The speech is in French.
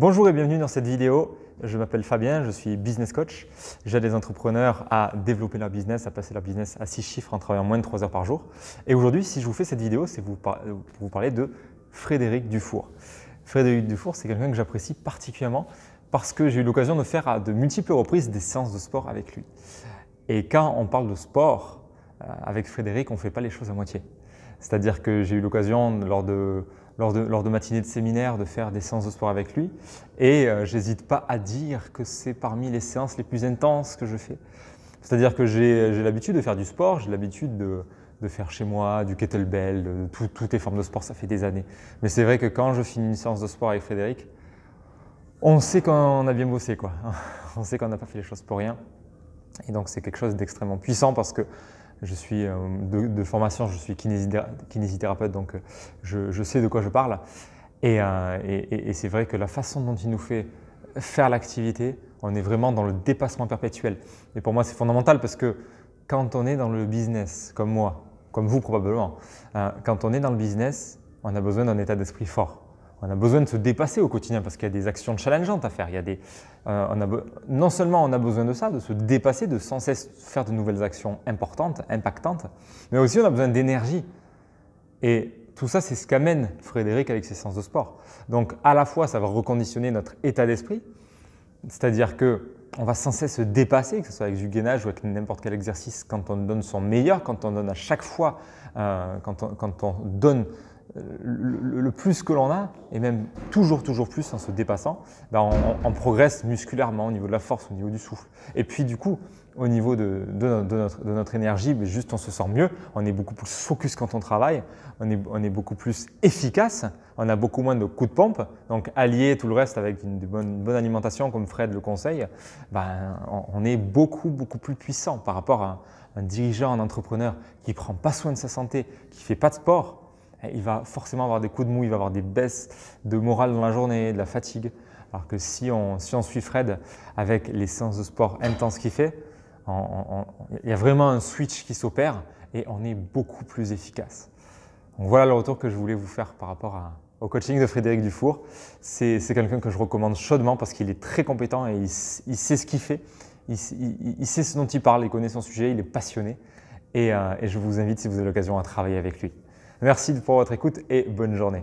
Bonjour et bienvenue dans cette vidéo. Je m'appelle Fabien, je suis business coach. J'aide les entrepreneurs à développer leur business, à passer leur business à six chiffres en travaillant moins de 3 heures par jour. Et aujourd'hui, si je vous fais cette vidéo, c'est pour vous parler de Frédéric Dufour. Frédéric Dufour, c'est quelqu'un que j'apprécie particulièrement parce que j'ai eu l'occasion de faire à de multiples reprises des séances de sport avec lui. Et quand on parle de sport, euh, avec Frédéric, on ne fait pas les choses à moitié. C'est-à-dire que j'ai eu l'occasion, lors de lors de, matinées de séminaire de faire des séances de sport avec lui. Et euh, j'hésite pas à dire que c'est parmi les séances les plus intenses que je fais. C'est-à-dire que j'ai l'habitude de faire du sport, j'ai l'habitude de, faire chez moi du kettlebell, toutes les formes de sport, ça fait des années. Mais c'est vrai que quand je finis une séance de sport avec Frédéric, on sait qu'on a bien bossé, quoi. on sait qu'on n'a pas fait les choses pour rien. Et donc c'est quelque chose d'extrêmement puissant parce que je suis euh, de, formation, je suis kinésithérapeute, donc euh, je, sais de quoi je parle. Euh, et, et c'est vrai que la façon dont il nous fait faire l'activité, on est vraiment dans le dépassement perpétuel. Et pour moi, c'est fondamental parce que quand on est dans le business, comme moi, comme vous probablement, hein, quand on est dans le business, on a besoin d'un état d'esprit fort on a besoin de se dépasser au quotidien parce qu'il y a des actions challengeantes à faire. Il y a des, euh, non seulement on a besoin de ça, de se dépasser, de sans cesse faire de nouvelles actions importantes, impactantes, mais aussi on a besoin d'énergie. Et tout ça, c'est ce qu'amène Frédéric avec ses sens de sport. Donc à la fois, ça va reconditionner notre état d'esprit, c'est-à-dire que on va sans cesse se dépasser, que ce soit avec du gainage ou avec n'importe quel exercice, quand on donne son meilleur, quand on donne à chaque fois, euh, quand on donne le, plus que l'on a, et même toujours, toujours plus en se dépassant, ben, on, progresse musculairement au niveau de la force, au niveau du souffle. Et puis du coup, au niveau de, notre, énergie, ben juste on se sent mieux, on est beaucoup plus focus quand on travaille, on est, beaucoup plus efficace, on a beaucoup moins de coups de pompe. Donc allier tout le reste avec une, bonne, alimentation, comme Fred le conseille, ben, on, est beaucoup, beaucoup plus puissant par rapport à un, un dirigeant, un entrepreneur qui ne prend pas soin de sa santé, qui ne fait pas de sport il va forcément avoir des coups de mou, il va avoir des baisses de morale dans la journée, de la fatigue. Alors que si on, suit Fred avec les séances de sport intenses qu'il fait, il y a vraiment un switch qui s'opère et on est beaucoup plus efficace. Donc voilà le retour que je voulais vous faire par rapport au coaching de Frédéric Dufour. C'est quelqu'un que je recommande chaudement parce qu'il est très compétent et il, sait ce qu'il fait, il, sait ce dont il parle, il connaît son sujet, il est passionné. et euh, je vous invite, si vous avez l'occasion, à travailler avec lui. Merci pour votre écoute et bonne journée.